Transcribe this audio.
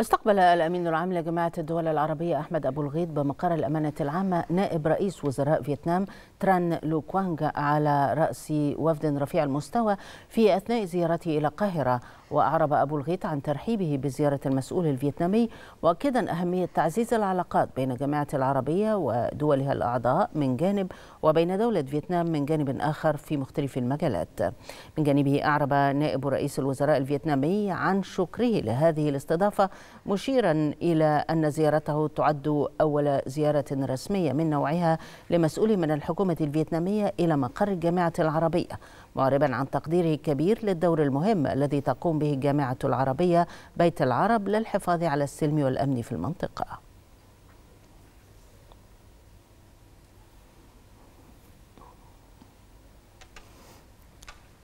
استقبل الأمين العام لجماعة الدول العربية أحمد أبو الغيط بمقر الأمانة العامة نائب رئيس وزراء فيتنام تران لو كوانغ على رأس وفد رفيع المستوى في أثناء زيارته إلى القاهرة وأعرب أبو الغيط عن ترحيبه بزيارة المسؤول الفيتنامي مؤكدا أهمية تعزيز العلاقات بين جماعة العربية ودولها الأعضاء من جانب وبين دولة فيتنام من جانب آخر في مختلف المجالات من جانبه أعرب نائب رئيس الوزراء الفيتنامي عن شكره لهذه الاستضافة مشيرا إلى أن زيارته تعد أول زيارة رسمية من نوعها لمسؤول من الحكومة الفيتنامية إلى مقر الجامعة العربية معربا عن تقديره الكبير للدور المهم الذي تقوم به الجامعة العربية بيت العرب للحفاظ على السلم والأمن في المنطقة